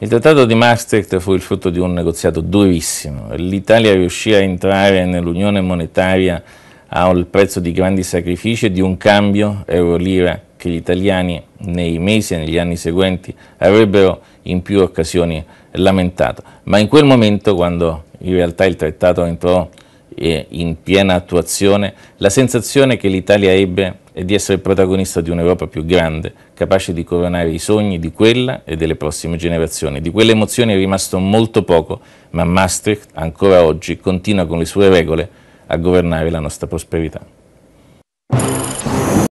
Il trattato di Maastricht fu il frutto di un negoziato durissimo. L'Italia riuscì a entrare nell'unione monetaria al prezzo di grandi sacrifici e di un cambio euro-lira che gli italiani nei mesi e negli anni seguenti avrebbero in più occasioni lamentato. Ma in quel momento, quando in realtà il trattato entrò e in piena attuazione, la sensazione che l'Italia ebbe è di essere protagonista di un'Europa più grande, capace di coronare i sogni di quella e delle prossime generazioni. Di quelle emozioni è rimasto molto poco, ma Maastricht ancora oggi continua con le sue regole a governare la nostra prosperità.